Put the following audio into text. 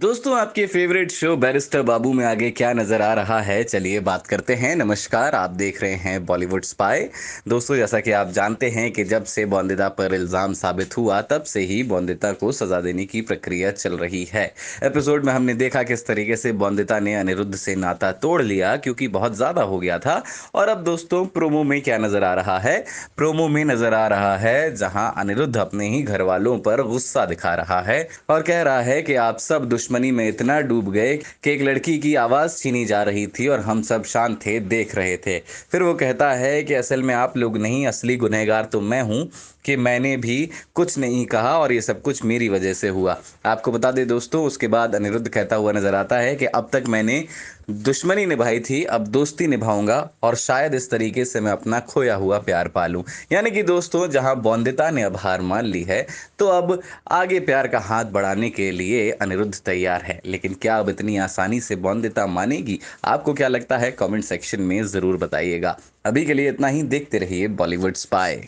दोस्तों आपके favourite show barrister बाबू में आगे क्या नज़र आ रहा है चलिए बात करते हैं नमस्कार आप देख रहे हैं बॉलीवुड स्पाई दोस्तों जैसा कि आप जानते हैं कि जब से बॉन्दिता पर इल्ज़ाम साबित हुआ तब से ही बॉन्दिता को सज़ा देने की प्रक्रिया चल रही है एपिसोड में हमने देखा किस तरीके से बॉन्दिता ने अनिरुद्ध से नाता तोड़ लिया क्योंकि बहुत ज़्यादा हो गया था और अब दोस्तों प्रोमो में क्या नज़र आ रहा है प्रोमो में नज़र आ रहा है जहाँ अनिरुद्ध अपने ही घर वालों पर गुस्सा दिखा रहा है और कह रहा है कि आप सब दुश्मन दुश्मनी में इतना डूब गए कि एक लड़की की आवाज़ छीनी जा रही थी और हम सब शांत थे देख रहे थे फिर वो कहता है कि असल में आप लोग नहीं असली गुनहगार तो मैं हूँ कि मैंने भी कुछ नहीं कहा और ये सब कुछ मेरी वजह से हुआ आपको बता दें दोस्तों उसके बाद अनिरुद्ध कहता हुआ नज़र आता है कि अब तक मैंने दुश्मनी निभाई थी अब दोस्ती निभाऊंगा और शायद इस तरीके से मैं अपना खोया हुआ प्यार पालूं यानी कि दोस्तों जहां बौंदिता ने अब हार मान ली है तो अब आगे प्यार का हाथ बढ़ाने के लिए अनिरुद्ध तैयार तैयार है लेकिन क्या अब इतनी आसानी से बौंदता मानेगी आपको क्या लगता है कमेंट सेक्शन में ज़रूर बताइएगा अभी के लिए इतना ही देखते रहिए बॉलीवुड स्पाई